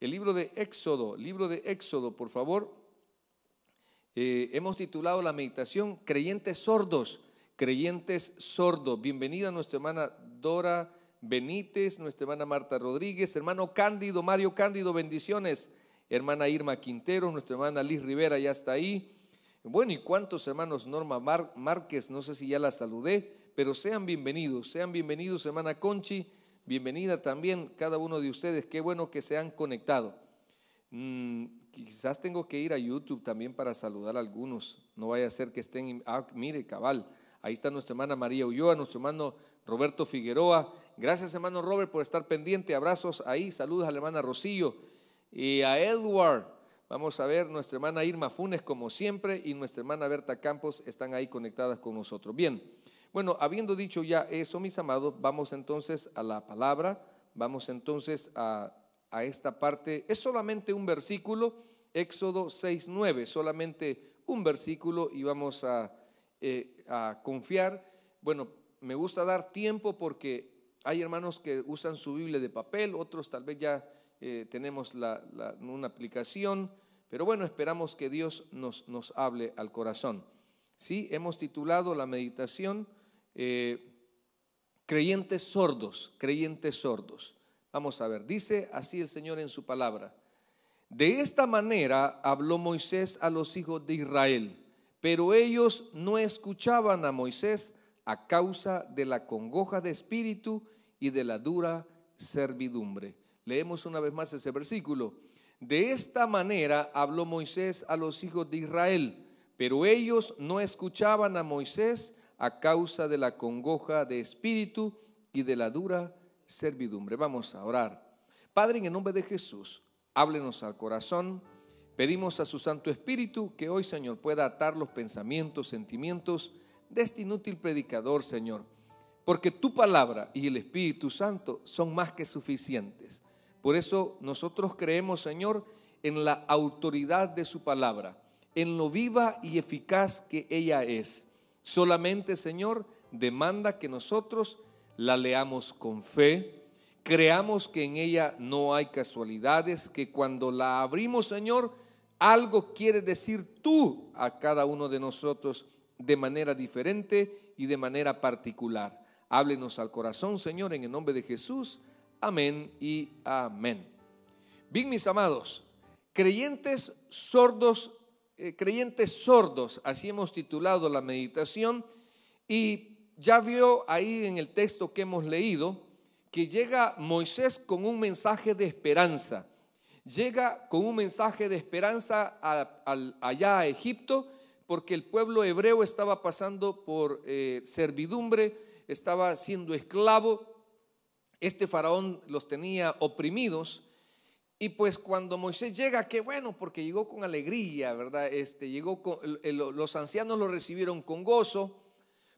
El libro de Éxodo, libro de Éxodo, por favor. Eh, hemos titulado la meditación Creyentes sordos, creyentes sordos. Bienvenida nuestra hermana Dora Benítez, nuestra hermana Marta Rodríguez, hermano Cándido, Mario Cándido, bendiciones. Hermana Irma Quintero, nuestra hermana Liz Rivera ya está ahí. Bueno, ¿y cuántos hermanos Norma Márquez? No sé si ya la saludé, pero sean bienvenidos, sean bienvenidos, hermana Conchi, Bienvenida también cada uno de ustedes. Qué bueno que se han conectado. Mm, quizás tengo que ir a YouTube también para saludar a algunos. No vaya a ser que estén... Ah, mire, cabal. Ahí está nuestra hermana María Ulloa, nuestro hermano Roberto Figueroa. Gracias, hermano Robert, por estar pendiente. Abrazos ahí. Saludos a la hermana Rocío y a Edward. Vamos a ver, nuestra hermana Irma Funes, como siempre, y nuestra hermana Berta Campos están ahí conectadas con nosotros. Bien. Bueno, habiendo dicho ya eso, mis amados, vamos entonces a la palabra, vamos entonces a, esta parte. Es solamente un versículo, Éxodo 6, 9, solamente un versículo y vamos eh, a, confiar. Bueno, me gusta dar tiempo porque hay hermanos que usan su Biblia de papel, otros tal vez ya eh, tenemos una aplicación, pero bueno, esperamos que Dios nos, nos hable al corazón. Sí, hemos titulado la meditación eh, creyentes sordos, creyentes sordos. Vamos a ver, dice así el Señor en su palabra. De esta manera habló Moisés a los hijos de Israel, pero ellos no escuchaban a Moisés a causa de la congoja de espíritu y de la dura servidumbre. Leemos una vez más ese versículo. De esta manera habló Moisés a los hijos de Israel, pero ellos no escuchaban a Moisés a causa de la congoja de espíritu y de la dura servidumbre. Vamos a orar. Padre, en el nombre de Jesús, háblenos al corazón. Pedimos a su Santo Espíritu que hoy, Señor, pueda atar los pensamientos, sentimientos de este inútil predicador, Señor. Porque tu palabra y el Espíritu Santo son más que suficientes. Por eso nosotros creemos, Señor, en la autoridad de su palabra, en lo viva y eficaz que ella es. Solamente, Señor, demanda que nosotros la leamos con fe, creamos que en ella no hay casualidades, que cuando la abrimos, Señor, algo quiere decir tú a cada uno de nosotros de manera diferente y de manera particular. Háblenos al corazón, Señor, en el nombre de Jesús. Amén y amén. Bien, mis amados, creyentes sordos eh, creyentes sordos, así hemos titulado la meditación, y ya vio ahí en el texto que hemos leído que llega Moisés con un mensaje de esperanza, llega con un mensaje de esperanza allá a Egipto, porque el pueblo hebreo estaba pasando por eh, servidumbre, estaba siendo esclavo, este faraón los tenía oprimidos, y pues cuando Moisés llega, qué bueno, porque llegó con alegría, ¿verdad? Este, llegó con, los ancianos lo recibieron con gozo,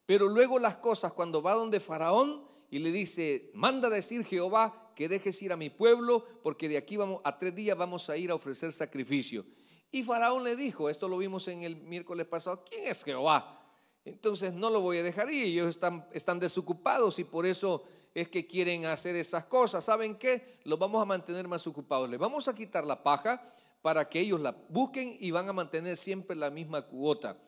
pero luego las cosas, cuando va donde Faraón y le dice, manda decir Jehová que dejes ir a mi pueblo, porque de aquí vamos, a tres días vamos a ir a ofrecer sacrificio. Y Faraón le dijo, esto lo vimos en el miércoles pasado, ¿quién es Jehová? Entonces no lo voy a dejar ir, ellos están, están desocupados y por eso es que quieren hacer esas cosas. ¿Saben qué? Los vamos a mantener más ocupados. Les vamos a quitar la paja para que ellos la busquen y van a mantener siempre la misma cuota.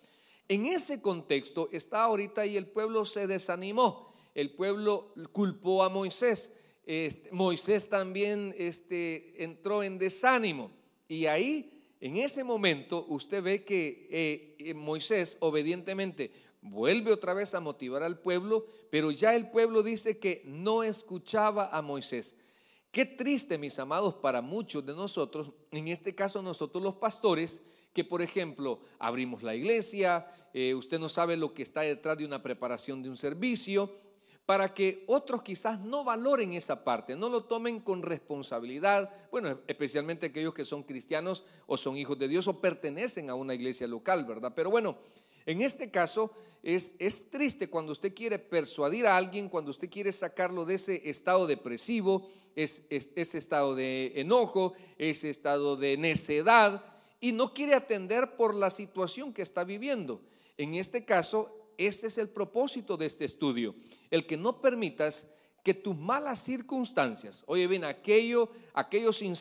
En ese contexto está ahorita y el pueblo se desanimó. El pueblo culpó a Moisés. Este, Moisés también este, entró en desánimo. Y ahí, en ese momento, usted ve que eh, eh, Moisés obedientemente vuelve otra vez a motivar al pueblo, pero ya el pueblo dice que no escuchaba a Moisés. Qué triste, mis amados, para muchos de nosotros, en este caso nosotros los pastores, que por ejemplo abrimos la iglesia, eh, usted no sabe lo que está detrás de una preparación de un servicio, para que otros quizás no valoren esa parte, no lo tomen con responsabilidad, bueno, especialmente aquellos que son cristianos o son hijos de Dios o pertenecen a una iglesia local, ¿verdad? Pero bueno, en este caso, es, es, triste cuando usted quiere persuadir a alguien, cuando usted quiere sacarlo de ese estado depresivo, ese estado de enojo, ese estado de necedad, y no quiere atender por la situación que está viviendo. En este caso, ese es el propósito de este estudio, el que no permitas que tus malas circunstancias, oye bien, aquello, aquellos y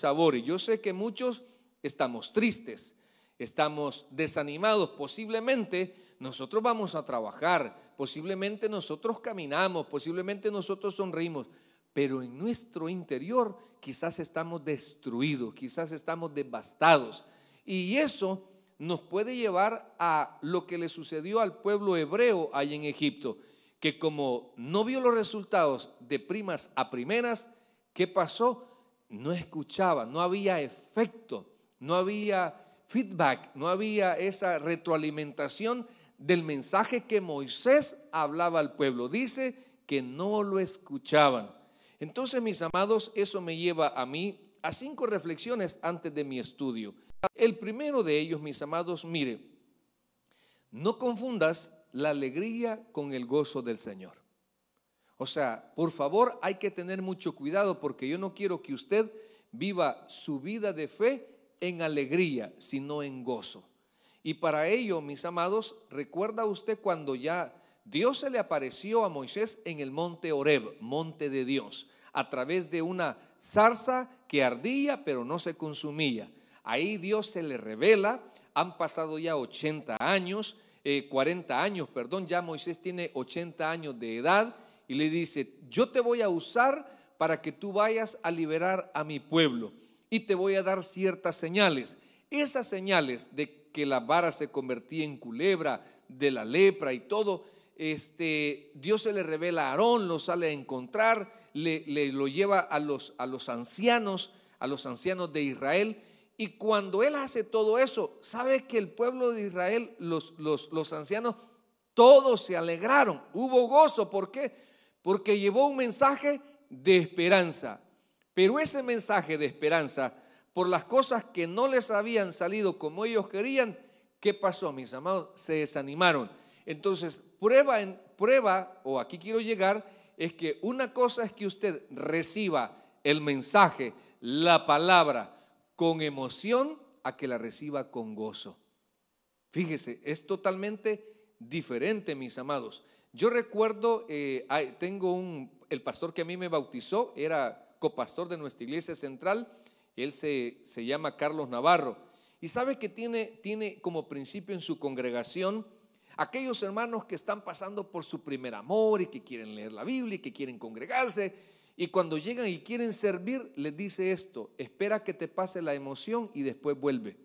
yo sé que muchos estamos tristes, estamos desanimados, posiblemente nosotros vamos a trabajar, posiblemente nosotros caminamos, posiblemente nosotros sonreímos, pero en nuestro interior quizás estamos destruidos, quizás estamos devastados. Y eso nos puede llevar a lo que le sucedió al pueblo hebreo ahí en Egipto, que como no vio los resultados de primas a primeras, ¿qué pasó? No escuchaba, no había efecto, no había feedback, no había esa retroalimentación del mensaje que Moisés hablaba al pueblo. Dice que no lo escuchaban. Entonces, mis amados, eso me lleva a mí a cinco reflexiones antes de mi estudio. El primero de ellos, mis amados, mire, no confundas la alegría con el gozo del Señor. O sea, por favor hay que tener mucho cuidado porque yo no quiero que usted viva su vida de fe en alegría, sino en gozo. Y para ello, mis amados, recuerda usted cuando ya Dios se le apareció a Moisés en el monte Oreb, monte de Dios, a través de una zarza que ardía pero no se consumía. Ahí Dios se le revela, han pasado ya 80 años, 40 eh, años, perdón, ya Moisés tiene 80 años de edad y le dice, yo te voy a usar para que tú vayas a liberar a mi pueblo y te voy a dar ciertas señales. Esas señales de que la vara se convertía en culebra, de la lepra y todo, este, Dios se le revela a Aarón, lo sale a encontrar, le, lo lleva a los, a los ancianos, a los ancianos de Israel. Y cuando él hace todo eso, sabe que el pueblo de Israel, los, los, los ancianos, todos se alegraron, hubo gozo. ¿Por qué? Porque llevó un mensaje de esperanza. Pero ese mensaje de esperanza por las cosas que no les habían salido como ellos querían, ¿qué pasó, mis amados? Se desanimaron. Entonces, prueba, prueba o aquí quiero llegar, es que una cosa es que usted reciba el mensaje, la palabra, con emoción, a que la reciba con gozo. Fíjese, es totalmente diferente, mis amados. Yo recuerdo, eh, tengo un, el pastor que a mí me bautizó, era Pastor de nuestra iglesia central, él se, llama Carlos Navarro. Y sabe que tiene, tiene como principio en su congregación aquellos hermanos que están pasando por su primer amor y que quieren leer la Biblia y que quieren congregarse. Y cuando llegan y quieren servir, les dice esto, espera que te pase la emoción y después vuelve.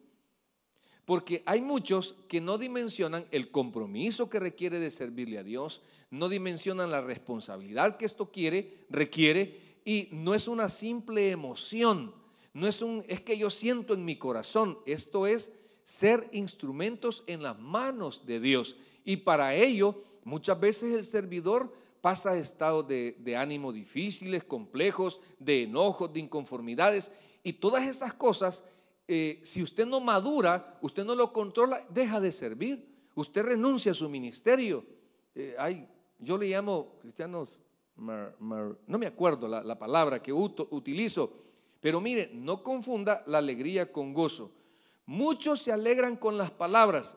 Porque hay muchos que no dimensionan el compromiso que requiere de servirle a Dios, no dimensionan la responsabilidad que esto quiere, requiere, y no es una simple emoción, no es un es que yo siento en mi corazón, esto es ser instrumentos en las manos de Dios. Y para ello, muchas veces el servidor pasa a estados de, ánimo difíciles, complejos, de enojos, de inconformidades, y todas esas cosas, eh, si usted no madura, usted no lo controla, deja de servir, usted renuncia a su ministerio. Eh, yo le llamo, cristianos, no me acuerdo la, palabra que utilizo, pero mire, no confunda la alegría con gozo. Muchos se alegran con las palabras.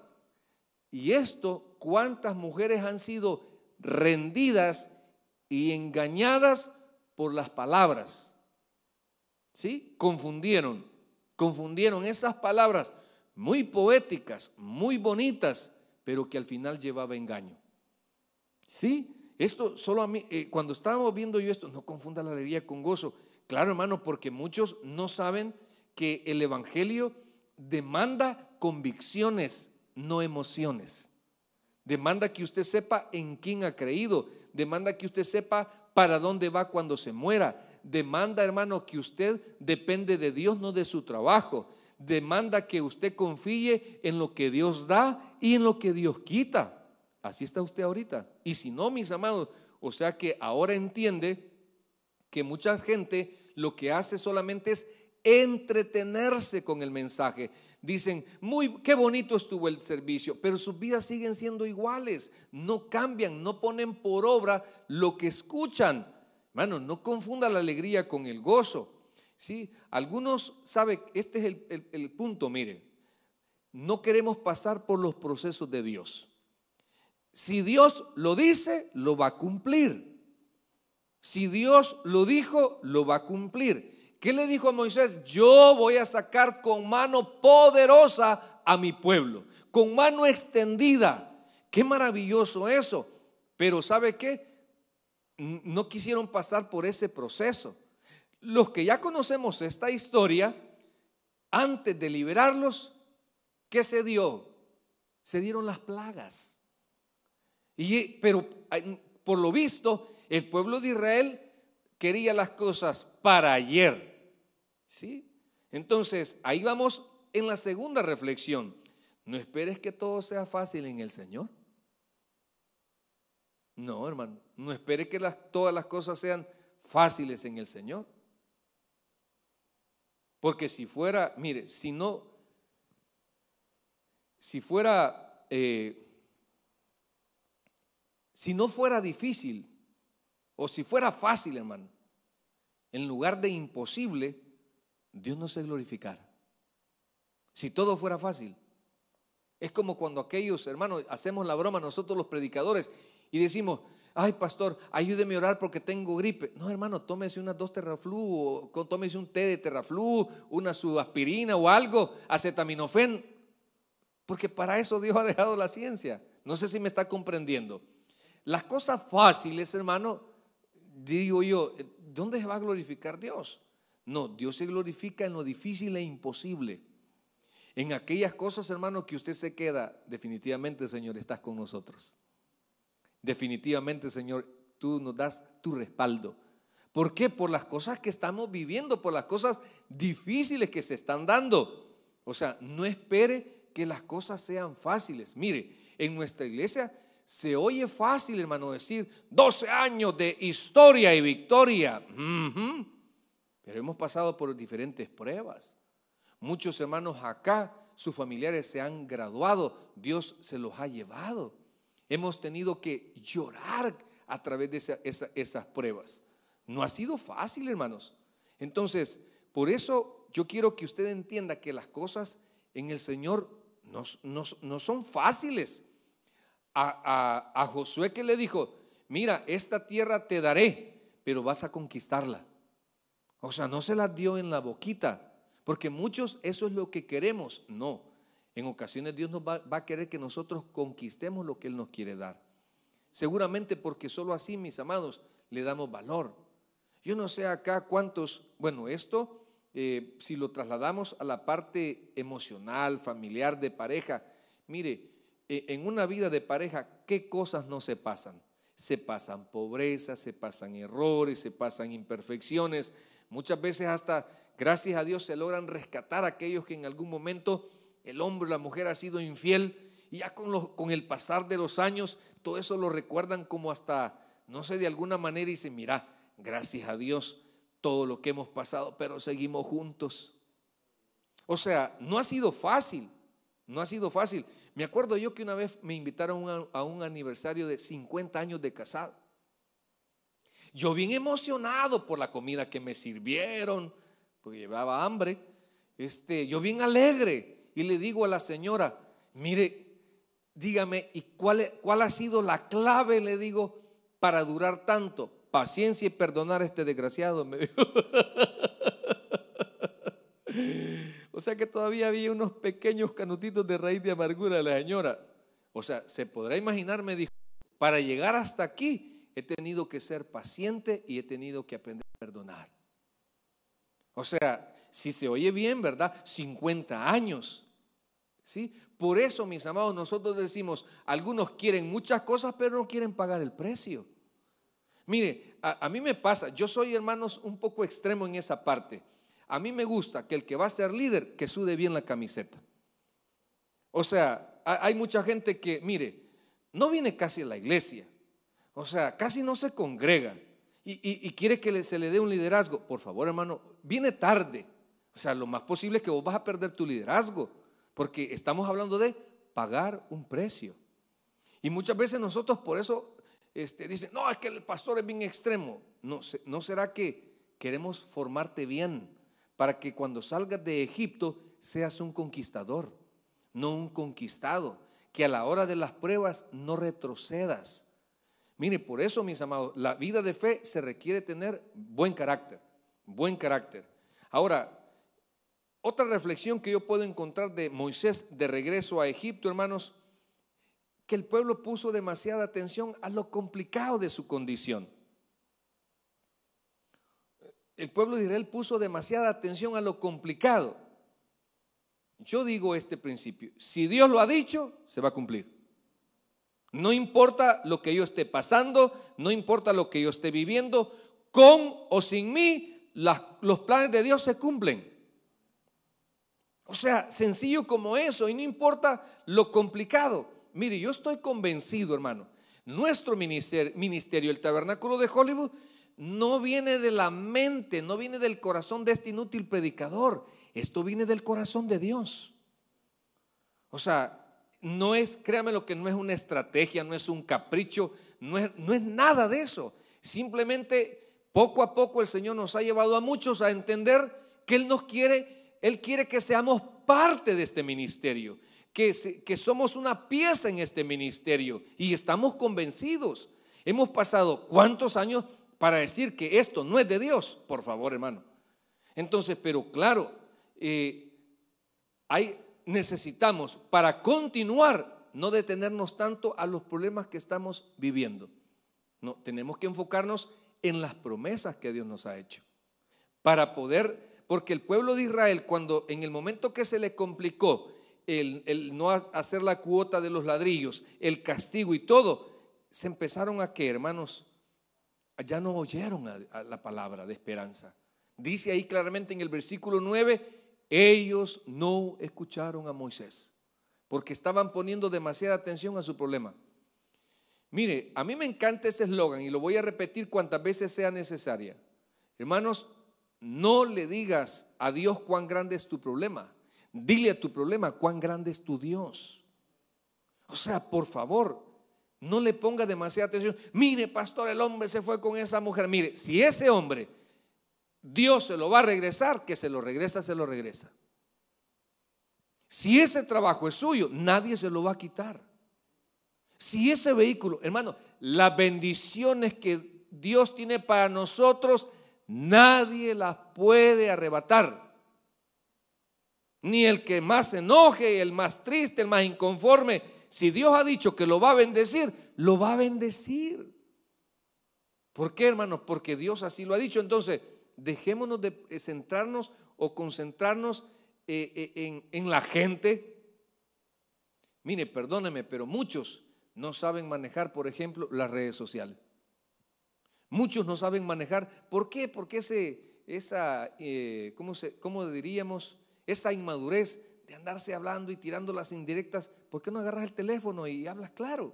Y esto, cuántas mujeres han sido rendidas y engañadas por las palabras. ¿Sí? Confundieron, confundieron esas palabras muy poéticas, muy bonitas, pero que al final llevaba engaño. ¿Sí? Esto solo a mí, eh, cuando estaba viendo yo esto, no confunda la alegría con gozo. Claro, hermano, porque muchos no saben que el Evangelio demanda convicciones, no emociones. Demanda que usted sepa en quién ha creído. Demanda que usted sepa para dónde va cuando se muera. Demanda, hermano, que usted depende de Dios, no de su trabajo. Demanda que usted confíe en lo que Dios da y en lo que Dios quita. Así está usted ahorita. Y si no, mis amados, o sea que ahora entiende que mucha gente lo que hace solamente es entretenerse con el mensaje. Dicen, muy qué bonito estuvo el servicio, pero sus vidas siguen siendo iguales, no cambian, no ponen por obra lo que escuchan. Hermano, no confunda la alegría con el gozo. ¿sí? Algunos saben, este es el, el punto, mire, no queremos pasar por los procesos de Dios. Si Dios lo dice, lo va a cumplir. Si Dios lo dijo, lo va a cumplir. ¿Qué le dijo a Moisés? Yo voy a sacar con mano poderosa a mi pueblo, con mano extendida. Qué maravilloso eso. Pero ¿sabe qué? No quisieron pasar por ese proceso. Los que ya conocemos esta historia, antes de liberarlos, ¿qué se dio? Se dieron las plagas. Y, pero por lo visto, el pueblo de Israel quería las cosas para ayer. ¿Sí? Entonces, ahí vamos en la segunda reflexión. No esperes que todo sea fácil en el Señor. No, hermano, no esperes que todas las cosas sean fáciles en el Señor. Porque si fuera, mire, si no, si fuera eh, si no fuera difícil, o si fuera fácil, hermano, en lugar de imposible, Dios no se glorificara. Si todo fuera fácil. Es como cuando aquellos, hermanos, hacemos la broma nosotros los predicadores y decimos, ay pastor, ayúdeme a orar porque tengo gripe. No, hermano, tómese unas dos terraflu, o tómese un té de terraflu, una su aspirina o algo, acetaminofén. Porque para eso Dios ha dejado la ciencia. No sé si me está comprendiendo. Las cosas fáciles, hermano, digo yo, ¿dónde se va a glorificar Dios? No, Dios se glorifica en lo difícil e imposible. En aquellas cosas, hermano, que usted se queda, definitivamente, Señor, estás con nosotros. Definitivamente, Señor, tú nos das tu respaldo. ¿Por qué? Por las cosas que estamos viviendo, por las cosas difíciles que se están dando. O sea, no espere que las cosas sean fáciles. Mire, en nuestra iglesia se oye fácil, hermano, decir 12 años de historia y victoria. Pero hemos pasado por diferentes pruebas. Muchos hermanos acá, sus familiares se han graduado, Dios se los ha llevado. Hemos tenido que llorar a través de esas pruebas. No ha sido fácil, hermanos. Entonces, por eso yo quiero que usted entienda que las cosas en el Señor no son fáciles a, Josué que le dijo, mira, esta tierra te daré, pero vas a conquistarla. O sea, no se la dio en la boquita, porque muchos eso es lo que queremos. No, en ocasiones Dios nos va, a querer que nosotros conquistemos lo que Él nos quiere dar. Seguramente porque solo así, mis amados, le damos valor. Yo no sé acá cuántos, bueno, esto, eh, si lo trasladamos a la parte emocional, familiar, de pareja, mire, e, en una vida de pareja, ¿qué cosas no se pasan? Se pasan pobreza se pasan errores, se pasan imperfecciones. Muchas veces hasta, gracias a Dios, se logran rescatar a aquellos que en algún momento el hombre o la mujer ha sido infiel. Y ya con, con el pasar de los años, todo eso lo recuerdan como hasta, no sé, de alguna manera y dicen, mira, gracias a Dios, todo lo que hemos pasado, pero seguimos juntos. O sea, no ha sido fácil, no ha sido fácil. Me acuerdo yo que una vez me invitaron a un, aniversario de 50 años de casado. Yo bien emocionado por la comida que me sirvieron, porque llevaba hambre. Este, yo bien alegre y le digo a la señora, mire, dígame, ¿y cuál, e, cuál ha sido la clave, le digo, para durar tanto? Paciencia y perdonar a este desgraciado, me O sea que todavía había unos pequeños canutitos de raíz de amargura de la señora. O sea, se podrá imaginar, me dijo, para llegar hasta aquí he tenido que ser paciente y he tenido que aprender a perdonar. O sea, si se oye bien, ¿verdad? 50 años. ¿Sí? Por eso, mis amados, nosotros decimos, algunos quieren muchas cosas, pero no quieren pagar el precio. Mire, a mí me pasa, yo soy, hermanos, un poco extremo en esa parte. A mí me gusta que el que va a ser líder, que sude bien la camiseta. O sea, hay mucha gente que, mire, no viene casi a la iglesia. O sea, casi no se congrega. Y, quiere que se le dé un liderazgo. Por favor, hermano, viene tarde. O sea, lo más posible es que vos vas a perder tu liderazgo. Porque estamos hablando de pagar un precio. Y muchas veces nosotros por eso este, dicen, no, es que el pastor es bien extremo. No, ¿no será que queremos formarte bien? para que cuando salgas de Egipto seas un conquistador, no un conquistado, que a la hora de las pruebas no retrocedas. Mire, por eso, mis amados, la vida de fe se requiere tener buen carácter, buen carácter. Ahora, otra reflexión que yo puedo encontrar de Moisés de regreso a Egipto, hermanos, que el pueblo puso demasiada atención a lo complicado de su condición el pueblo de Israel puso demasiada atención a lo complicado. Yo digo este principio, si Dios lo ha dicho, se va a cumplir. No importa lo que yo esté pasando, no importa lo que yo esté viviendo, con o sin mí, los planes de Dios se cumplen. O sea, sencillo como eso, y no importa lo complicado. Mire, yo estoy convencido, hermano, nuestro ministerio el Tabernáculo de Hollywood, no viene de la mente, no viene del corazón de este inútil predicador. Esto viene del corazón de Dios. O sea, no es, créame lo que no es una estrategia, no es un capricho, no es, no es nada de eso. Simplemente poco a poco el Señor nos ha llevado a muchos a entender que Él nos quiere, Él quiere que seamos parte de este ministerio, que, que somos una pieza en este ministerio y estamos convencidos. Hemos pasado cuántos años, para decir que esto no es de Dios, por favor, hermano. Entonces, pero claro, eh, hay, necesitamos para continuar no detenernos tanto a los problemas que estamos viviendo. No, tenemos que enfocarnos en las promesas que Dios nos ha hecho. Para poder, porque el pueblo de Israel, cuando en el momento que se le complicó el, el no hacer la cuota de los ladrillos, el castigo y todo, se empezaron a que, hermanos, ya no oyeron a, la palabra de esperanza. Dice ahí claramente en el versículo 9, ellos no escucharon a Moisés porque estaban poniendo demasiada atención a su problema. Mire, a mí me encanta ese eslogan y lo voy a repetir cuantas veces sea necesaria. Hermanos, no le digas a Dios cuán grande es tu problema. Dile a tu problema cuán grande es tu Dios. O sea, por favor, no le ponga demasiada atención. Mire, pastor, el hombre se fue con esa mujer. Mire, si ese hombre Dios se lo va a regresar, que se lo regresa, se lo regresa. Si ese trabajo es suyo, nadie se lo va a quitar. Si ese vehículo, hermano, las bendiciones que Dios tiene para nosotros, nadie las puede arrebatar. Ni el que más se enoje, el más triste, el más inconforme si Dios ha dicho que lo va a bendecir, lo va a bendecir. ¿Por qué, hermanos? Porque Dios así lo ha dicho. Entonces, dejémonos de centrarnos o concentrarnos eh, eh, en, la gente. Mire, perdóneme, pero muchos no saben manejar, por ejemplo, las redes sociales. Muchos no saben manejar. ¿Por qué? Porque ese, esa, eh, ¿cómo diríamos? Esa inmadurez de andarse hablando y tirando las indirectas, ¿por qué no agarras el teléfono y hablas claro? O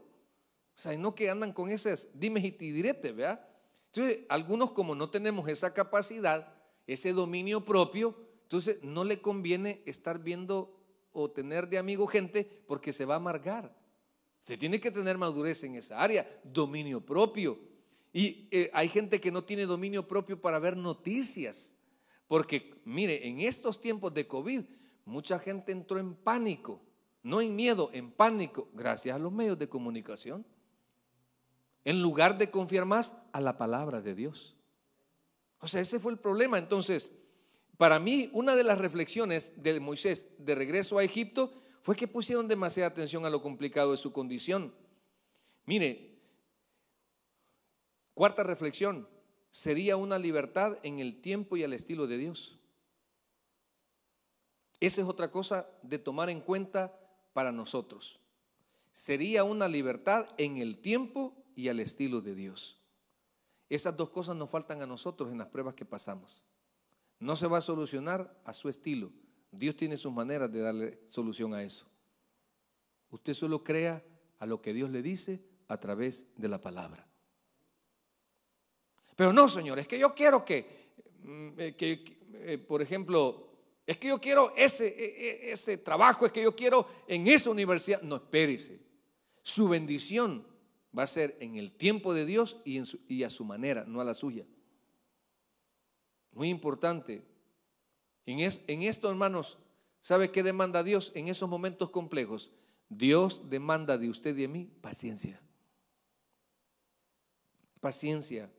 sea, y no que andan con esas Dime y te direte, ¿verdad? Entonces, algunos como no tenemos esa capacidad, ese dominio propio, entonces no le conviene estar viendo o tener de amigo gente porque se va a amargar. Se tiene que tener madurez en esa área, dominio propio. Y eh, hay gente que no tiene dominio propio para ver noticias. Porque, mire, en estos tiempos de COVID, mucha gente entró en pánico, no en miedo, en pánico, gracias a los medios de comunicación. En lugar de confiar más a la palabra de Dios. O sea, ese fue el problema. Entonces, para mí, una de las reflexiones de Moisés de regreso a Egipto fue que pusieron demasiada atención a lo complicado de su condición. Mire, cuarta reflexión, sería una libertad en el tiempo y al estilo de Dios. Esa es otra cosa de tomar en cuenta para nosotros. Sería una libertad en el tiempo y al estilo de Dios. Esas dos cosas nos faltan a nosotros en las pruebas que pasamos. No se va a solucionar a su estilo. Dios tiene sus maneras de darle solución a eso. Usted solo crea a lo que Dios le dice a través de la palabra. Pero no, señores, es que yo quiero que, mm, eh, que, que eh, por ejemplo, es que yo quiero ese, e, e, ese trabajo, es que yo quiero en esa universidad. No, espérese. Su bendición va a ser en el tiempo de Dios y, a su manera, no a la suya. Muy importante. En, en esto, hermanos, ¿sabe qué demanda Dios en esos momentos complejos? Dios demanda de usted y de mí paciencia. Paciencia.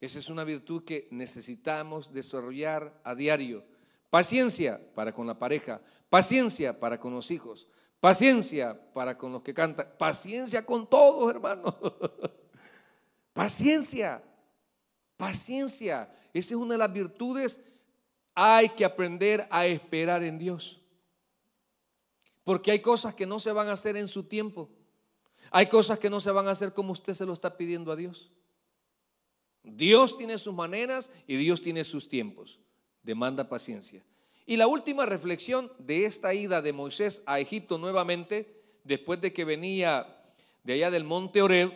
Esa es una virtud que necesitamos desarrollar a diario paciencia para con la pareja, paciencia para con los hijos, paciencia para con los que cantan, paciencia con todos, hermanos. paciencia, paciencia. Esa es una de las virtudes. Hay que aprender a esperar en Dios. Porque hay cosas que no se van a hacer en su tiempo. Hay cosas que no se van a hacer como usted se lo está pidiendo a Dios. Dios tiene sus maneras y Dios tiene sus tiempos demanda paciencia. Y la última reflexión de esta ida de Moisés a Egipto nuevamente, después de que venía de allá del monte Oreb,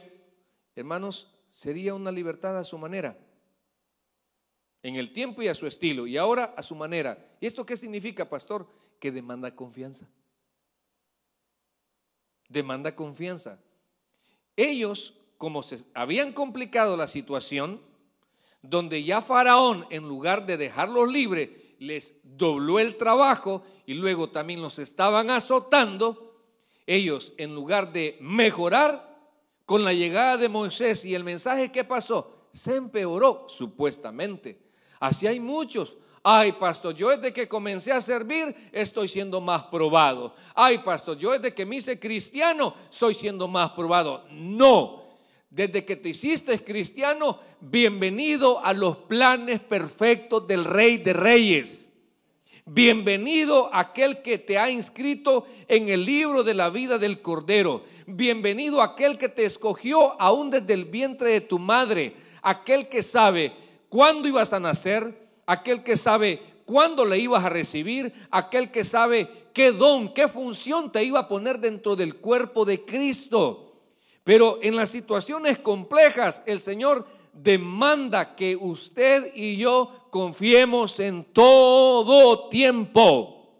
hermanos, sería una libertad a su manera, en el tiempo y a su estilo, y ahora a su manera. ¿Y esto qué significa, pastor? Que demanda confianza. Demanda confianza. Ellos, como se habían complicado la situación, donde ya Faraón, en lugar de dejarlos libres, les dobló el trabajo y luego también los estaban azotando, ellos en lugar de mejorar, con la llegada de Moisés y el mensaje que pasó, se empeoró supuestamente. Así hay muchos. Ay, pastor, yo desde que comencé a servir estoy siendo más probado. Ay, pastor, yo desde que me hice cristiano soy siendo más probado. No, desde que te hiciste cristiano, bienvenido a los planes perfectos del Rey de Reyes. Bienvenido aquel que te ha inscrito en el libro de la vida del Cordero. Bienvenido aquel que te escogió aún desde el vientre de tu madre. Aquel que sabe cuándo ibas a nacer. Aquel que sabe cuándo le ibas a recibir. Aquel que sabe qué don, qué función te iba a poner dentro del cuerpo de Cristo. Pero en las situaciones complejas el Señor demanda que usted y yo confiemos en todo tiempo.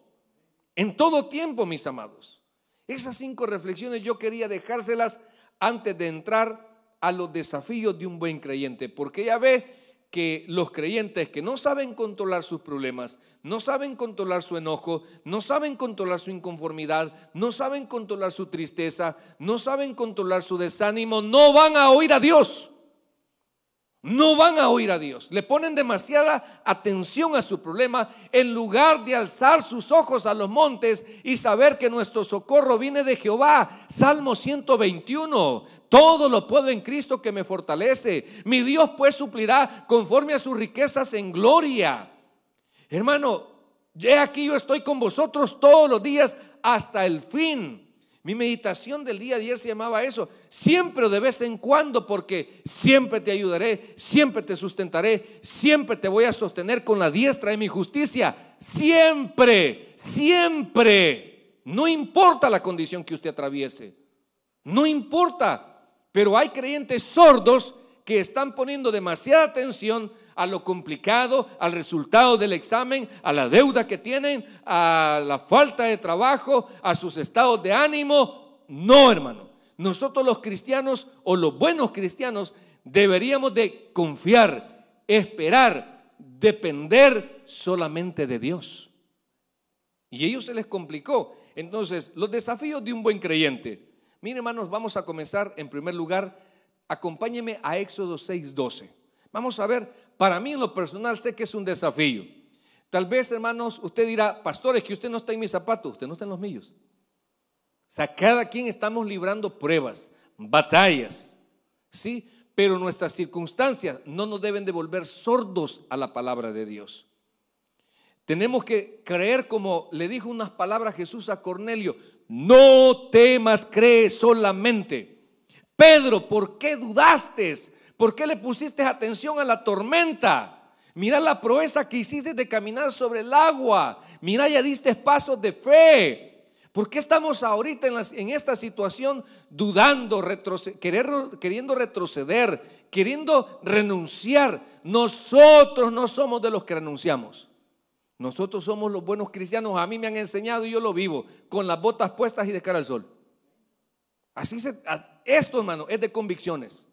En todo tiempo, mis amados. Esas cinco reflexiones yo quería dejárselas antes de entrar a los desafíos de un buen creyente, porque ya ve que los creyentes que no saben controlar sus problemas, no saben controlar su enojo, no saben controlar su inconformidad, no saben controlar su tristeza, no saben controlar su desánimo, no van a oír a Dios. No van a oír a Dios. Le ponen demasiada atención a su problema en lugar de alzar sus ojos a los montes y saber que nuestro socorro viene de Jehová. Salmo 121. Todo lo puedo en Cristo que me fortalece. Mi Dios pues suplirá conforme a sus riquezas en gloria. Hermano, he aquí yo estoy con vosotros todos los días hasta el fin. Mi meditación del día 10 día se llamaba eso. Siempre o de vez en cuando, porque siempre te ayudaré, siempre te sustentaré, siempre te voy a sostener con la diestra de mi justicia. Siempre, siempre. No importa la condición que usted atraviese. No importa. Pero hay creyentes sordos que están poniendo demasiada atención, a lo complicado, al resultado del examen, a la deuda que tienen, a la falta de trabajo, a sus estados de ánimo. No, hermano. Nosotros los cristianos o los buenos cristianos deberíamos de confiar, esperar, depender solamente de Dios. Y ellos se les complicó. Entonces, los desafíos de un buen creyente. Miren, hermanos, vamos a comenzar en primer lugar. Acompáñenme a Éxodo 6:12. Vamos a ver, para mí en lo personal sé que es un desafío. Tal vez, hermanos, usted dirá, pastores, que usted no está en mis zapatos, usted no está en los míos. O sea, cada quien estamos librando pruebas, batallas, ¿sí? Pero nuestras circunstancias no nos deben de volver sordos a la palabra de Dios. Tenemos que creer como le dijo unas palabras Jesús a Cornelio, no temas, cree solamente. Pedro, ¿por qué dudaste? ¿Por qué le pusiste atención a la tormenta? Mira la proeza que hiciste de caminar sobre el agua. Mira, ya diste pasos de fe. ¿Por qué estamos ahorita en, esta situación dudando, queriendo retroceder, queriendo renunciar? Nosotros no somos de los que renunciamos. Nosotros somos los buenos cristianos. A mí me han enseñado y yo lo vivo, con las botas puestas y de cara al sol. Así se, esto, hermano, es de convicciones.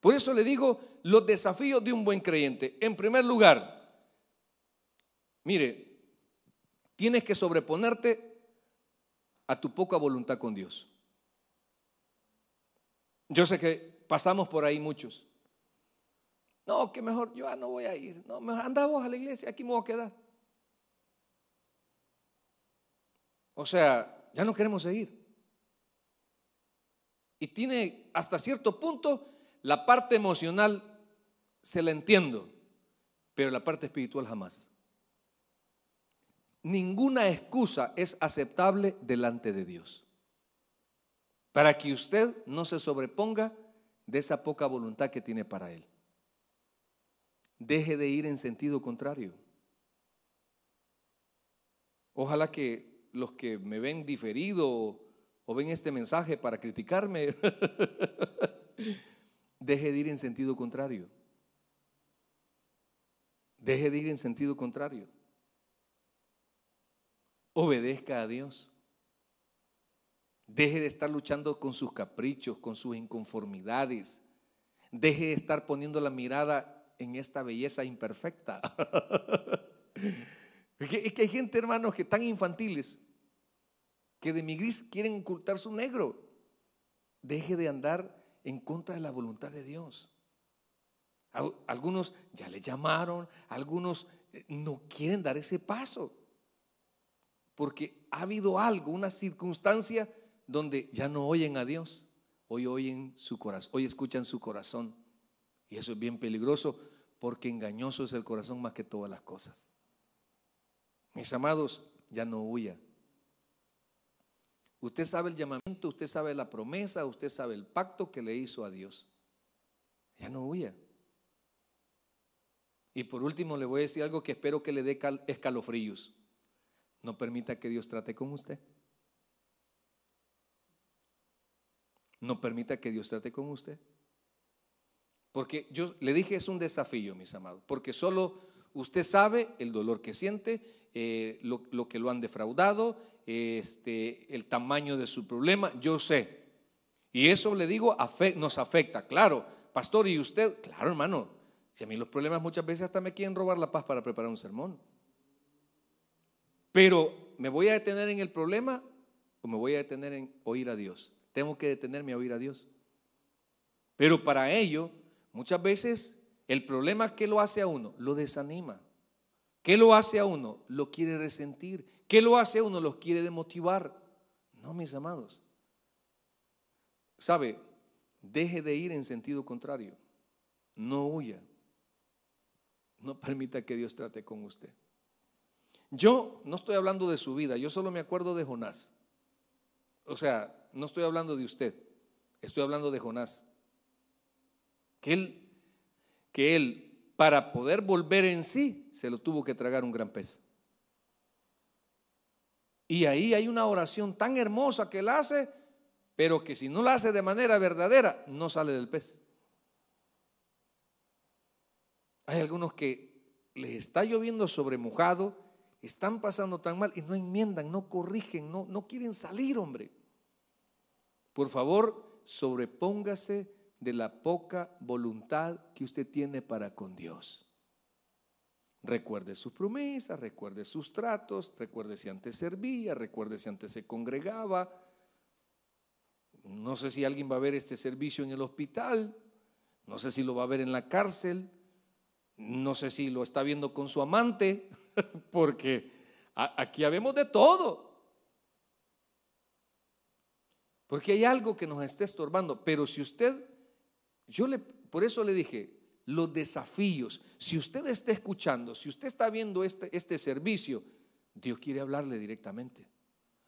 Por eso le digo los desafíos de un buen creyente. En primer lugar, mire, tienes que sobreponerte a tu poca voluntad con Dios. Yo sé que pasamos por ahí muchos. No, que mejor yo ah, no voy a ir. No, mejor anda vos a la iglesia, aquí me voy a quedar. O sea, ya no queremos seguir. Y tiene hasta cierto punto la parte emocional se la entiendo, pero la parte espiritual jamás. Ninguna excusa es aceptable delante de Dios. Para que usted no se sobreponga de esa poca voluntad que tiene para Él. Deje de ir en sentido contrario. Ojalá que los que me ven diferido o ven este mensaje para criticarme deje de ir en sentido contrario. Deje de ir en sentido contrario. Obedezca a Dios. Deje de estar luchando con sus caprichos, con sus inconformidades. Deje de estar poniendo la mirada en esta belleza imperfecta. es que hay gente, hermanos, que tan infantiles, que de mi gris quieren ocultar su negro. Deje de andar en contra de la voluntad de Dios. Algunos ya le llamaron, algunos eh, no quieren dar ese paso, porque ha habido algo, una circunstancia donde ya no oyen a Dios, hoy oyen su corazón, hoy escuchan su corazón. Y eso es bien peligroso, porque engañoso es el corazón más que todas las cosas. Mis amados, ya no huyan. Usted sabe el llamamiento, usted sabe la promesa, usted sabe el pacto que le hizo a Dios. Ya no huya. Y por último le voy a decir algo que espero que le dé escalofríos. No permita que Dios trate con usted. No permita que Dios trate con usted. Porque yo le dije es un desafío, mis amados, porque solo usted sabe el dolor que siente eh, lo, que lo han defraudado, este, el tamaño de su problema, yo sé. Y eso le digo, nos afecta, claro. Pastor, ¿y usted? Claro, hermano. Si a mí los problemas muchas veces hasta me quieren robar la paz para preparar un sermón. Pero, ¿me voy a detener en el problema o me voy a detener en oír a Dios? Tengo que detenerme a oír a Dios. Pero para ello, muchas veces el problema que lo hace a uno, lo desanima. ¿Qué lo hace a uno? Lo quiere resentir. ¿Qué lo hace a uno? Los quiere demotivar. No, mis amados. ¿Sabe? Deje de ir en sentido contrario. No huya. No permita que Dios trate con usted. Yo no estoy hablando de su vida, yo solo me acuerdo de Jonás. O sea, no estoy hablando de usted, estoy hablando de Jonás. Que él, que él para poder volver en sí, se lo tuvo que tragar un gran pez. Y ahí hay una oración tan hermosa que la hace, pero que si no la hace de manera verdadera, no sale del pez. Hay algunos que les está lloviendo sobre mojado, están pasando tan mal y no enmiendan, no corrigen, no, no quieren salir, hombre. Por favor, sobrepóngase de la poca voluntad que usted tiene para con Dios. Recuerde sus promesas, recuerde sus tratos, recuerde si antes servía, recuerde si antes se congregaba. No sé si alguien va a ver este servicio en el hospital, no sé si lo va a ver en la cárcel, no sé si lo está viendo con su amante, porque aquí habemos de todo. Porque hay algo que nos está estorbando, pero si usted yo le, por eso le dije, los desafíos, si usted está escuchando, si usted está viendo este, este servicio, Dios quiere hablarle directamente.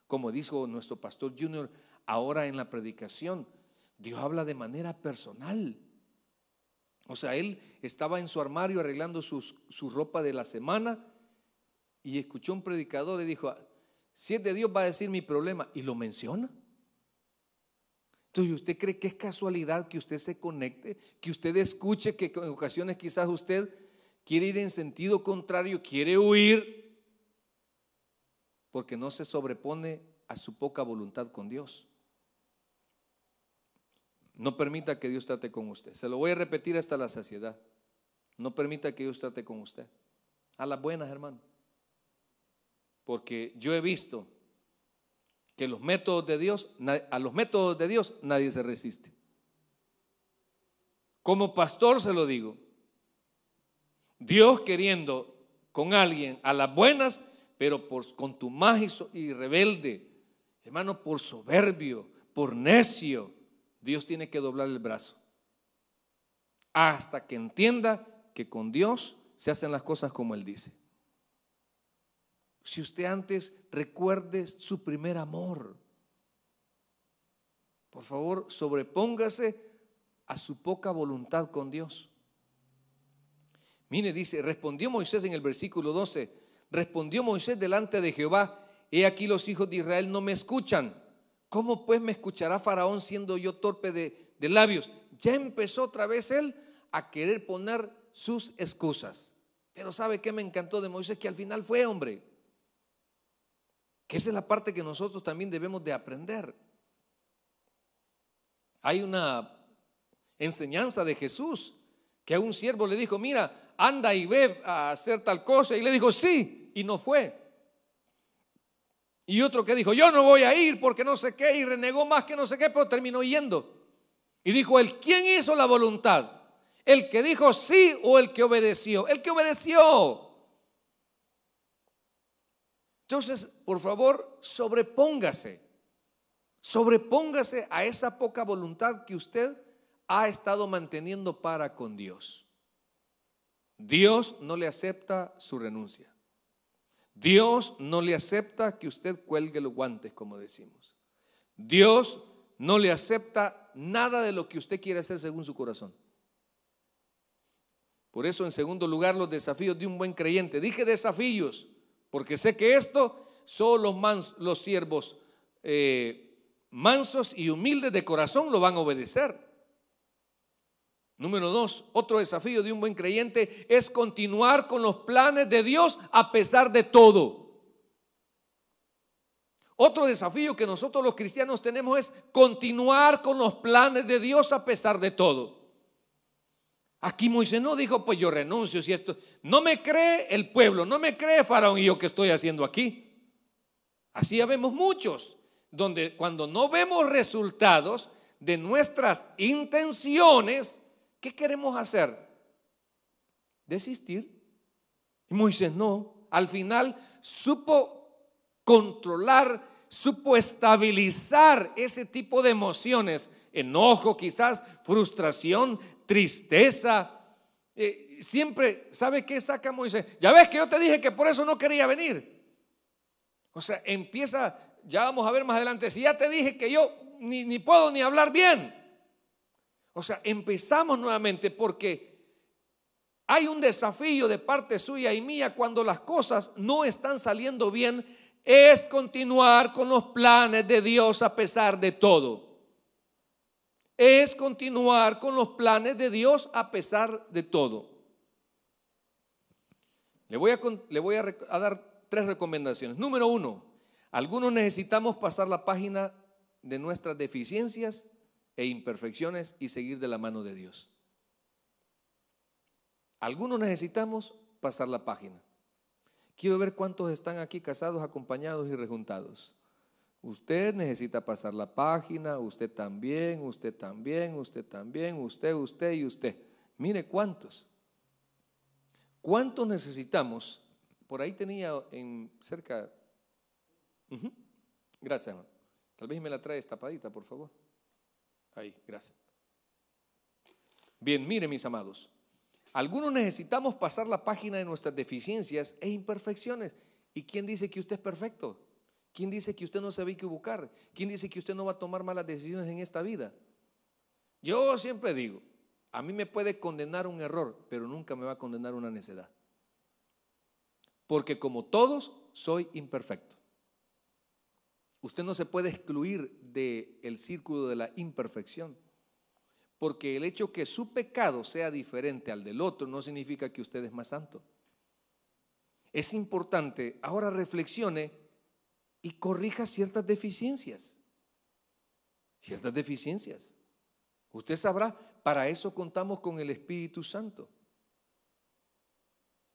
Como dijo nuestro pastor Junior ahora en la predicación, Dios habla de manera personal. O sea, él estaba en su armario arreglando su ropa de la semana y escuchó un predicador y dijo, ah, si es de Dios va a decir mi problema. Y lo menciona. Entonces, ¿usted cree que es casualidad que usted se conecte, que usted escuche que en ocasiones quizás usted quiere ir en sentido contrario, quiere huir, porque no se sobrepone a su poca voluntad con Dios? No permita que Dios trate con usted. Se lo voy a repetir hasta la saciedad. No permita que Dios trate con usted. A las buenas, hermano. Porque yo he visto que los métodos de Dios, a los métodos de Dios nadie se resiste. Como pastor se lo digo, Dios queriendo con alguien a las buenas, pero por mágico y rebelde, hermano, por soberbio, por necio, Dios tiene que doblar el brazo hasta que entienda que con Dios se hacen las cosas como Él dice si usted antes recuerde su primer amor. Por favor, sobrepóngase a su poca voluntad con Dios. Mire, dice, respondió Moisés en el versículo 12, respondió Moisés delante de Jehová, he aquí los hijos de Israel no me escuchan. ¿Cómo pues me escuchará Faraón siendo yo torpe de, labios? Ya empezó otra vez él a querer poner sus excusas. Pero ¿sabe qué me encantó de Moisés? Que al final fue hombre. Que esa es la parte que nosotros también debemos de aprender. Hay una enseñanza de Jesús que a un siervo le dijo, mira, anda y ve a hacer tal cosa. Y le dijo, sí, y no fue. Y otro que dijo, yo no voy a ir porque no sé qué, y renegó más que no sé qué, pero terminó yendo. Y dijo, ¿el quién hizo la voluntad? ¿El que dijo sí o el que obedeció? El que obedeció. Entonces, por favor, sobrepóngase. Sobrepóngase a esa poca voluntad que usted ha estado manteniendo para con Dios. Dios no le acepta su renuncia. Dios no le acepta que usted cuelgue los guantes, como decimos. Dios no le acepta nada de lo que usted quiere hacer según su corazón. Por eso, en segundo lugar, los desafíos de un buen creyente. Dije desafíos, porque sé que esto solo los, siervos eh, mansos y humildes de corazón lo van a obedecer. Número dos, otro desafío de un buen creyente es continuar con los planes de Dios a pesar de todo. Otro desafío que nosotros los cristianos tenemos es continuar con los planes de Dios a pesar de todo. Aquí Moisés no dijo, pues yo renuncio si esto. No me cree el pueblo, no me cree Faraón y yo que estoy haciendo aquí. Así vemos muchos, donde cuando no vemos resultados de nuestras intenciones, ¿qué queremos hacer? Desistir. Y Moisés no. Al final supo controlar, supo estabilizar ese tipo de emociones, enojo quizás, frustración, tristeza. Eh, siempre, ¿sabe qué saca Moisés? Ya ves que yo te dije que por eso no quería venir. O sea, empieza, ya vamos a ver más adelante, si ya te dije que yo ni, ni puedo ni hablar bien. O sea, empezamos nuevamente porque hay un desafío de parte suya y mía cuando las cosas no están saliendo bien, es continuar con los planes de Dios a pesar de todo es continuar con los planes de Dios a pesar de todo. Le voy a, dar tres recomendaciones. Número uno, algunos necesitamos pasar la página de nuestras deficiencias e imperfecciones y seguir de la mano de Dios. Algunos necesitamos pasar la página. Quiero ver cuántos están aquí casados, acompañados y rejuntados. Usted necesita pasar la página, usted también, usted también, usted también, usted, usted y usted. Mire cuántos. ¿Cuántos necesitamos? Por ahí tenía en cerca. Gracias, Tal vez me la trae tapadita, por favor. Ahí, gracias. Bien, mire, mis amados. Algunos necesitamos pasar la página de nuestras deficiencias e imperfecciones. ¿Y quién dice que usted es perfecto? ¿Quién dice que usted no se va a equivocar? ¿Quién dice que usted no va a tomar malas decisiones en esta vida? Yo siempre digo, a mí me puede condenar un error, pero nunca me va a condenar una necedad. Porque como todos, soy imperfecto. Usted no se puede excluir del círculo de la imperfección. Porque el hecho que su pecado sea diferente al del otro no significa que usted es más santo. Es importante, ahora reflexione y corrija ciertas deficiencias. Ciertas deficiencias. Usted sabrá, para eso contamos con el Espíritu Santo.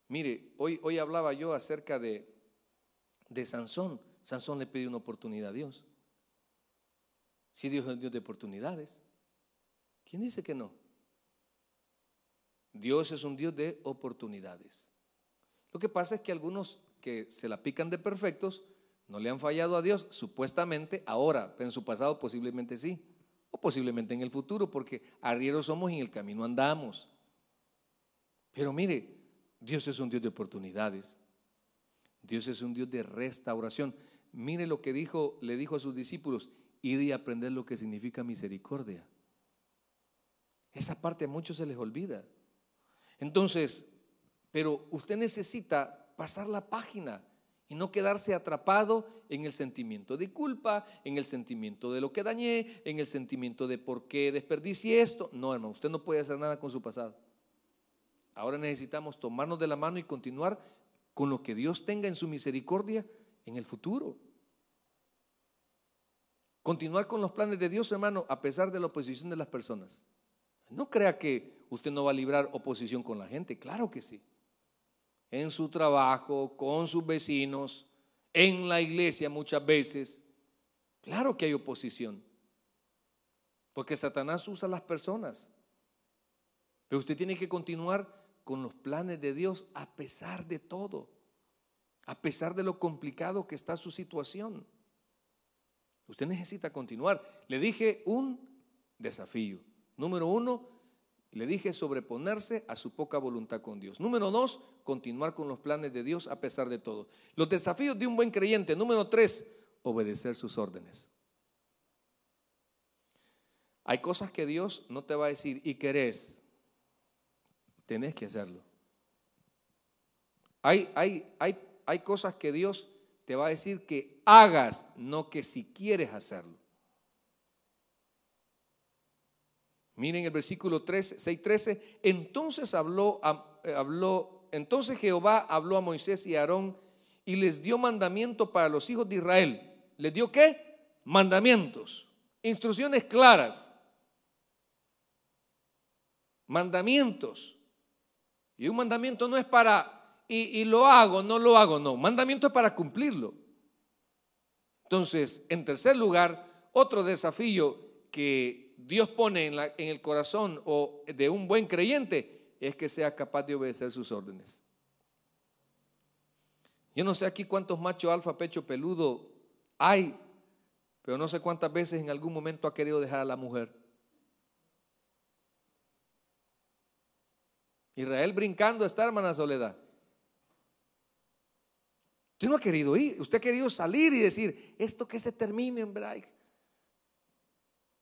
Mire, hoy, hoy hablaba yo acerca de, de Sansón. Sansón le pidió una oportunidad a Dios. Si Dios es Dios de oportunidades, ¿quién dice que no? Dios es un Dios de oportunidades. Lo que pasa es que algunos que se la pican de perfectos no le han fallado a Dios, supuestamente ahora, en su pasado posiblemente sí, o posiblemente en el futuro, porque arrieros somos y en el camino andamos. Pero mire, Dios es un Dios de oportunidades. Dios es un Dios de restauración. Mire lo que dijo, le dijo a sus discípulos, id y aprender lo que significa misericordia. Esa parte a muchos se les olvida. Entonces, pero usted necesita pasar la página y no quedarse atrapado en el sentimiento de culpa, en el sentimiento de lo que dañé, en el sentimiento de por qué desperdicié esto. No, hermano, usted no puede hacer nada con su pasado. Ahora necesitamos tomarnos de la mano y continuar con lo que Dios tenga en su misericordia en el futuro. Continuar con los planes de Dios, hermano, a pesar de la oposición de las personas. No crea que usted no va a librar oposición con la gente, claro que sí en su trabajo, con sus vecinos, en la iglesia muchas veces. Claro que hay oposición, porque Satanás usa las personas. Pero usted tiene que continuar con los planes de Dios a pesar de todo, a pesar de lo complicado que está su situación. Usted necesita continuar. Le dije un desafío. Número uno, le dije sobreponerse a su poca voluntad con Dios. Número dos, continuar con los planes de Dios a pesar de todo. Los desafíos de un buen creyente. Número tres, obedecer sus órdenes. Hay cosas que Dios no te va a decir y querés. Tenés que hacerlo. Hay, hay, hay, hay cosas que Dios te va a decir que hagas, no que si quieres hacerlo. Miren el versículo 6, 13. Entonces habló, eh, habló, entonces Jehová habló a Moisés y a Aarón y les dio mandamiento para los hijos de Israel. ¿Les dio qué? Mandamientos, instrucciones claras, mandamientos. Y un mandamiento no es para, y, y lo hago, no lo hago, no. Mandamiento es para cumplirlo. Entonces, en tercer lugar, otro desafío que Dios pone en, el corazón o de un buen creyente es que sea capaz de obedecer sus órdenes. Yo no sé aquí cuántos machos alfa pecho peludo hay, pero no sé cuántas veces en algún momento ha querido dejar a la mujer. Israel brincando esta hermana Soledad. Usted no ha querido ir, usted ha querido salir y decir, esto que se termine, en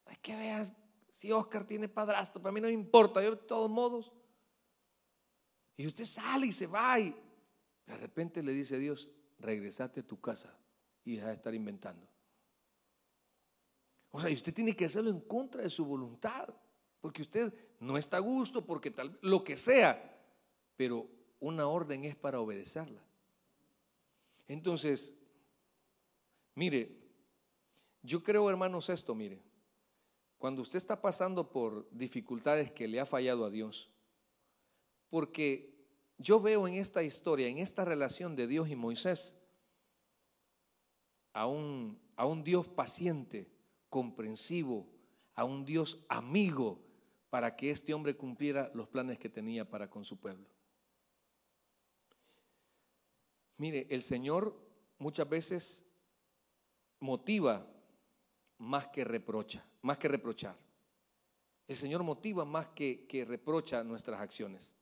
hay que veas si Oscar tiene padrastro, para mí no me importa, yo de todos modos. Y usted sale y se va y de repente le dice a Dios, regresate a tu casa y deja de estar inventando. O sea, y usted tiene que hacerlo en contra de su voluntad, porque usted no está a gusto, porque tal, lo que sea, pero una orden es para obedecerla. Entonces, mire, yo creo, hermanos, esto, mire cuando usted está pasando por dificultades que le ha fallado a Dios, porque yo veo en esta historia, en esta relación de Dios y Moisés, a un, a un Dios paciente, comprensivo, a un Dios amigo, para que este hombre cumpliera los planes que tenía para con su pueblo. Mire, el Señor muchas veces motiva más que reprocha, más que reprochar. El Señor motiva más que, que reprocha nuestras acciones.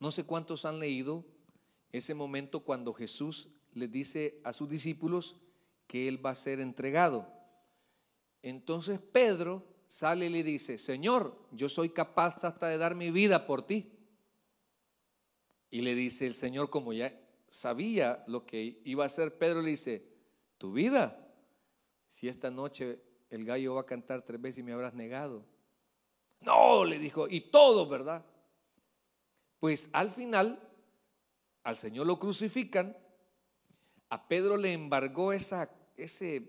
No sé cuántos han leído ese momento cuando Jesús le dice a sus discípulos que Él va a ser entregado. Entonces Pedro sale y le dice, Señor, yo soy capaz hasta de dar mi vida por ti. Y le dice el Señor, como ya sabía lo que iba a hacer, Pedro le dice, tu vida si esta noche el gallo va a cantar tres veces y me habrás negado. No, le dijo, y todo, ¿verdad? Pues al final, al Señor lo crucifican, a Pedro le embargó ese, ese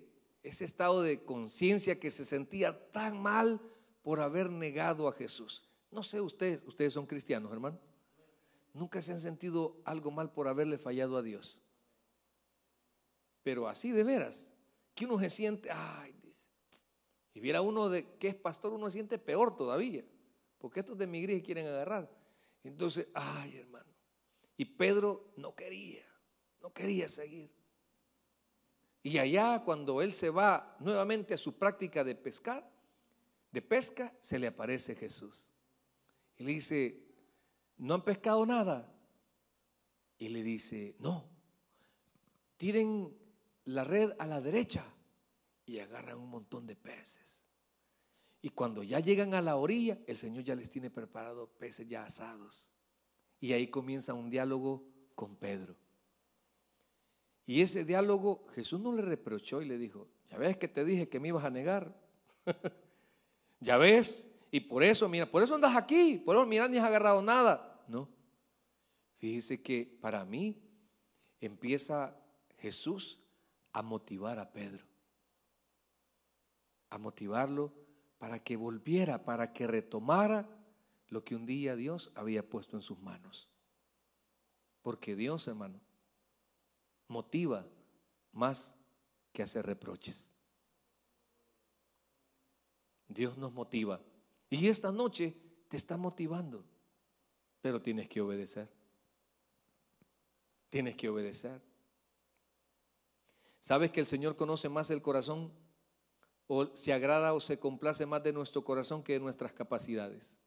estado de conciencia que se sentía tan mal por haber negado a Jesús. No sé ustedes, ustedes son cristianos, hermano. Nunca se han sentido algo mal por haberle fallado a Dios. Pero así de veras, que uno se siente, ay, dice. Y viera uno de que es pastor, uno se siente peor todavía, porque estos de mi iglesia quieren agarrar. Entonces, ay, hermano. Y Pedro no quería, no quería seguir. Y allá cuando él se va nuevamente a su práctica de pescar, de pesca, se le aparece Jesús. Y le dice, ¿no han pescado nada? Y le dice, no, tiren la red a la derecha y agarran un montón de peces. Y cuando ya llegan a la orilla, el Señor ya les tiene preparado peces ya asados. Y ahí comienza un diálogo con Pedro. Y ese diálogo Jesús no le reprochó y le dijo, ya ves que te dije que me ibas a negar. ya ves, y por eso, mira, por eso andas aquí, por eso, mira, ni has agarrado nada. No. Fíjese que para mí empieza Jesús a motivar a Pedro, a motivarlo para que volviera, para que retomara lo que un día Dios había puesto en sus manos. Porque Dios, hermano, motiva más que hacer reproches. Dios nos motiva. Y esta noche te está motivando. Pero tienes que obedecer. Tienes que obedecer. ¿Sabes que el Señor conoce más el corazón o se agrada o se complace más de nuestro corazón que de nuestras capacidades?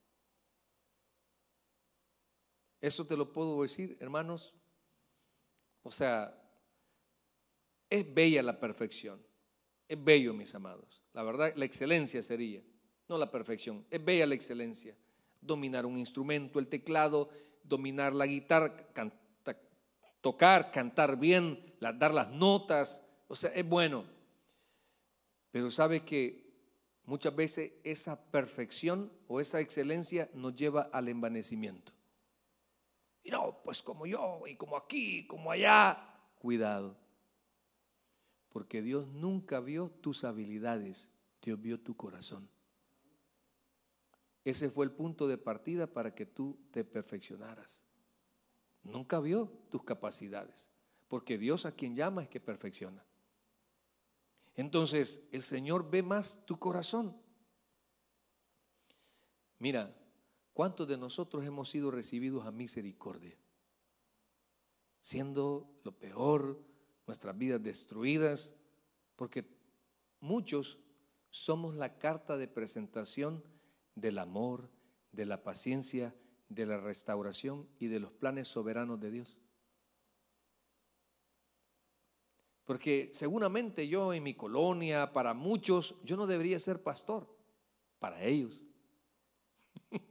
Eso te lo puedo decir, hermanos. O sea, es bella la perfección. Es bello, mis amados. La verdad, la excelencia sería, no la perfección. Es bella la excelencia. Dominar un instrumento, el teclado, dominar la guitarra, cantar tocar, cantar bien, dar las notas, o sea, es bueno. Pero sabe que muchas veces esa perfección o esa excelencia nos lleva al envanecimiento. Y no, pues como yo, y como aquí, como allá. Cuidado. Porque Dios nunca vio tus habilidades, Dios vio tu corazón. Ese fue el punto de partida para que tú te perfeccionaras. Nunca vio tus capacidades, porque Dios a quien llama es que perfecciona. Entonces, el Señor ve más tu corazón. Mira, ¿cuántos de nosotros hemos sido recibidos a misericordia? Siendo lo peor, nuestras vidas destruidas, porque muchos somos la carta de presentación del amor, de la paciencia, de la restauración y de los planes soberanos de Dios. Porque seguramente yo en mi colonia, para muchos, yo no debería ser pastor, para ellos.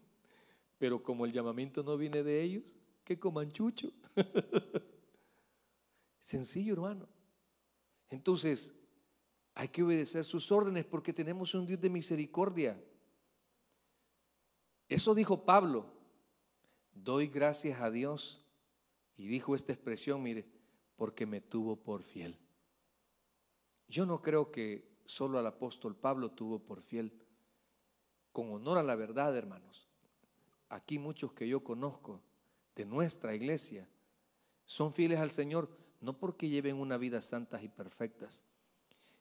Pero como el llamamiento no viene de ellos, que comanchucho Sencillo, hermano. Entonces, hay que obedecer sus órdenes porque tenemos un Dios de misericordia. Eso dijo Pablo doy gracias a Dios, y dijo esta expresión, mire, porque me tuvo por fiel. Yo no creo que solo al apóstol Pablo tuvo por fiel. Con honor a la verdad, hermanos, aquí muchos que yo conozco de nuestra iglesia son fieles al Señor no porque lleven una vida santas y perfectas,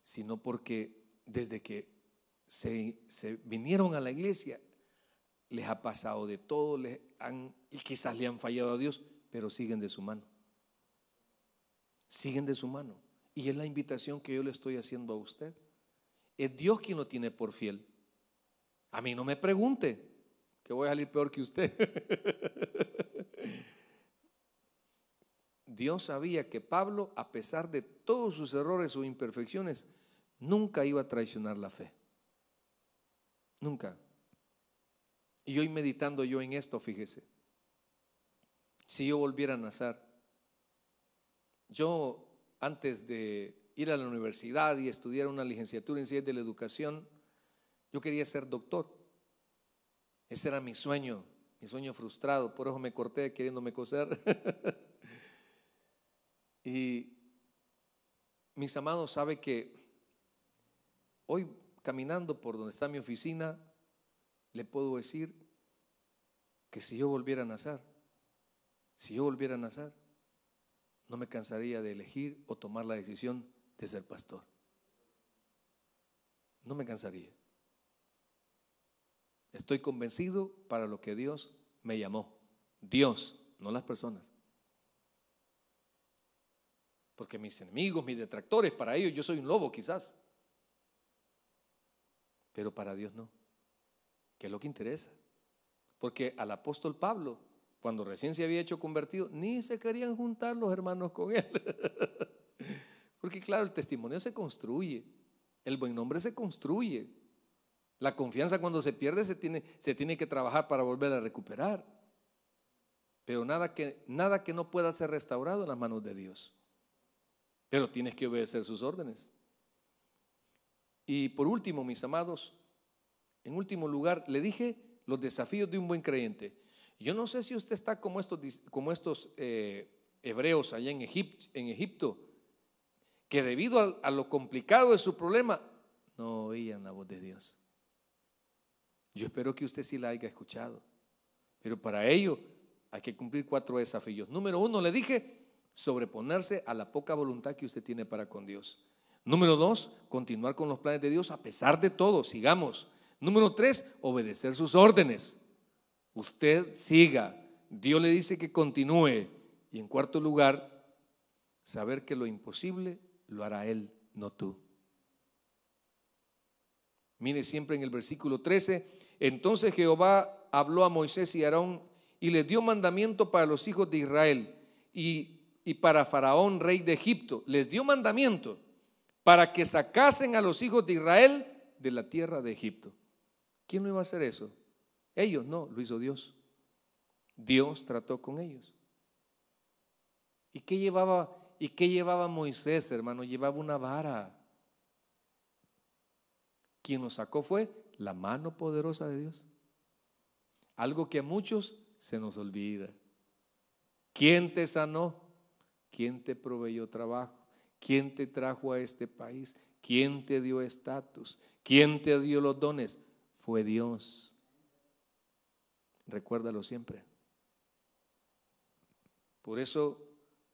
sino porque desde que se, se vinieron a la iglesia les ha pasado de todo, les y quizás le han fallado a Dios, pero siguen de su mano. Siguen de su mano. Y es la invitación que yo le estoy haciendo a usted. Es Dios quien lo tiene por fiel. A mí no me pregunte, que voy a salir peor que usted. Dios sabía que Pablo, a pesar de todos sus errores o imperfecciones, nunca iba a traicionar la fe. Nunca. Y hoy meditando yo en esto, fíjese, si yo volviera a nacer, yo antes de ir a la universidad y estudiar una licenciatura en ciencias de la educación, yo quería ser doctor. Ese era mi sueño, mi sueño frustrado, por eso me corté queriéndome coser. y mis amados sabe que hoy caminando por donde está mi oficina, le puedo decir que si yo volviera a nazar si yo volviera a nazar no me cansaría de elegir o tomar la decisión de ser pastor. No me cansaría. Estoy convencido para lo que Dios me llamó. Dios, no las personas. Porque mis enemigos, mis detractores, para ellos yo soy un lobo quizás. Pero para Dios no que es lo que interesa. Porque al apóstol Pablo, cuando recién se había hecho convertido, ni se querían juntar los hermanos con él. Porque claro, el testimonio se construye, el buen nombre se construye. La confianza cuando se pierde se tiene, se tiene que trabajar para volver a recuperar. Pero nada que, nada que no pueda ser restaurado en las manos de Dios. Pero tienes que obedecer sus órdenes. Y por último, mis amados, en último lugar, le dije los desafíos de un buen creyente. Yo no sé si usted está como estos, como estos eh, hebreos allá en, Egipto, que debido a, a, lo complicado de su problema, no oían la voz de Dios. Yo espero que usted sí la haya escuchado. Pero para ello hay que cumplir cuatro desafíos. Número uno, le dije, sobreponerse a la poca voluntad que usted tiene para con Dios. Número dos, continuar con los planes de Dios a pesar de todo. Sigamos. Número tres, obedecer sus órdenes. Usted siga. Dios le dice que continúe. Y en cuarto lugar, saber que lo imposible lo hará Él, no tú. Mire siempre en el versículo 13, entonces Jehová habló a Moisés y Aarón y les dio mandamiento para los hijos de Israel y, y para Faraón, rey de Egipto. Les dio mandamiento para que sacasen a los hijos de Israel de la tierra de Egipto. ¿Quién lo iba a hacer eso? Ellos no, lo hizo Dios. Dios trató con ellos. ¿Y qué llevaba, y qué llevaba Moisés, hermano? Llevaba una vara. Quien lo sacó fue la mano poderosa de Dios. Algo que a muchos se nos olvida. ¿Quién te sanó? ¿Quién te proveyó trabajo? ¿Quién te trajo a este país? ¿Quién te dio estatus? ¿Quién te dio los dones? de Dios. Recuérdalo siempre. Por eso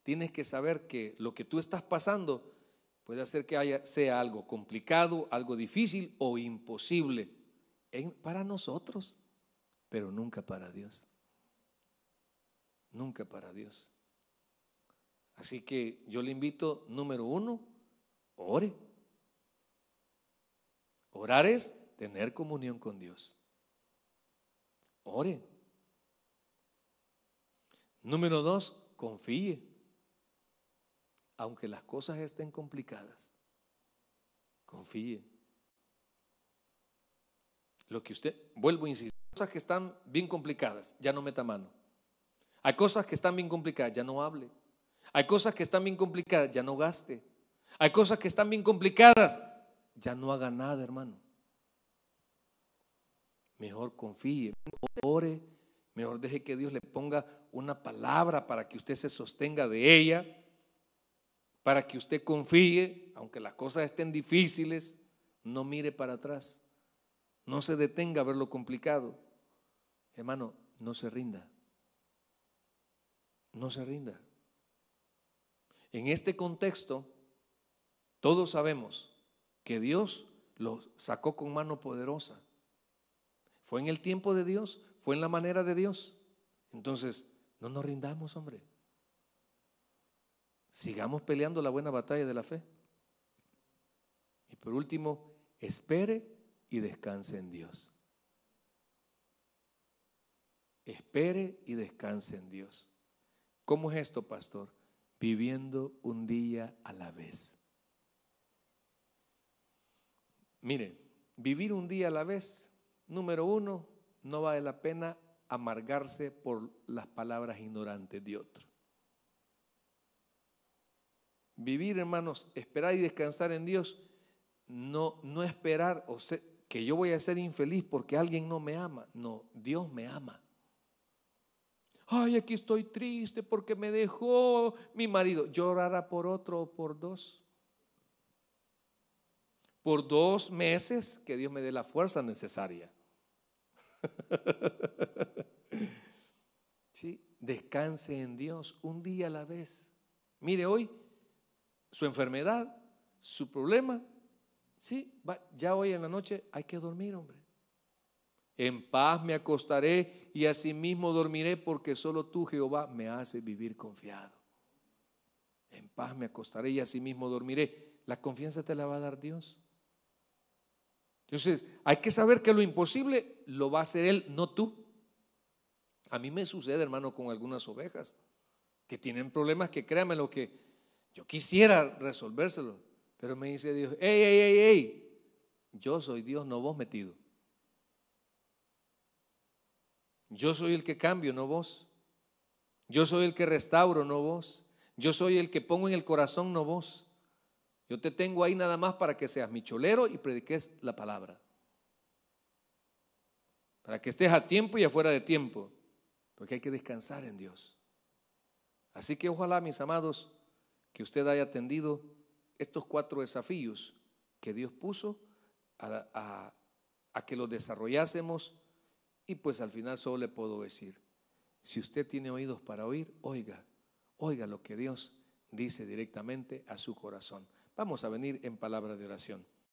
tienes que saber que lo que tú estás pasando puede hacer que haya, sea algo complicado, algo difícil o imposible para nosotros, pero nunca para Dios. Nunca para Dios. Así que yo le invito, número uno, ore. Orar es tener comunión con Dios. Ore. Número dos, confíe. Aunque las cosas estén complicadas, confíe. Lo que usted, vuelvo a insistir, cosas que están bien complicadas, ya no meta mano. Hay cosas que están bien complicadas, ya no hable. Hay cosas que están bien complicadas, ya no gaste. Hay cosas que están bien complicadas, ya no haga nada, hermano mejor confíe, ore, mejor deje que Dios le ponga una palabra para que usted se sostenga de ella, para que usted confíe, aunque las cosas estén difíciles, no mire para atrás, no se detenga a ver lo complicado. Hermano, no se rinda, no se rinda. En este contexto, todos sabemos que Dios los sacó con mano poderosa ¿Fue en el tiempo de Dios? ¿Fue en la manera de Dios? Entonces, no nos rindamos, hombre. Sigamos peleando la buena batalla de la fe. Y por último, espere y descanse en Dios. Espere y descanse en Dios. ¿Cómo es esto, pastor? Viviendo un día a la vez. Mire, vivir un día a la vez Número uno, no vale la pena amargarse por las palabras ignorantes de otro. Vivir, hermanos, esperar y descansar en Dios, no, no esperar o que yo voy a ser infeliz porque alguien no me ama. No, Dios me ama. Ay, aquí estoy triste porque me dejó mi marido. Llorará por otro o por dos. Por dos meses que Dios me dé la fuerza necesaria. ¿Sí? Descanse en Dios un día a la vez. Mire hoy su enfermedad, su problema. Si Va, ya hoy en la noche hay que dormir, hombre. En paz me acostaré y asimismo dormiré porque solo tú, Jehová, me haces vivir confiado. En paz me acostaré y asimismo dormiré. La confianza te la va a dar Dios. Entonces, hay que saber que lo imposible lo va a hacer Él, no tú. A mí me sucede, hermano, con algunas ovejas que tienen problemas que créanme lo que yo quisiera resolvérselo, pero me dice Dios, ¡ey, ey, ey, ey! Yo soy Dios, no vos metido. Yo soy el que cambio, no vos. Yo soy el que restauro, no vos. Yo soy el que pongo en el corazón, no vos. Yo te tengo ahí nada más para que seas mi cholero y prediques la palabra. Para que estés a tiempo y afuera de tiempo. Porque hay que descansar en Dios. Así que ojalá, mis amados, que usted haya atendido estos cuatro desafíos que Dios puso a, que los desarrollásemos. Y pues al final solo le puedo decir, si usted tiene oídos para oír, oiga, oiga lo que Dios dice directamente a su corazón. Vamos a venir en palabra de oración.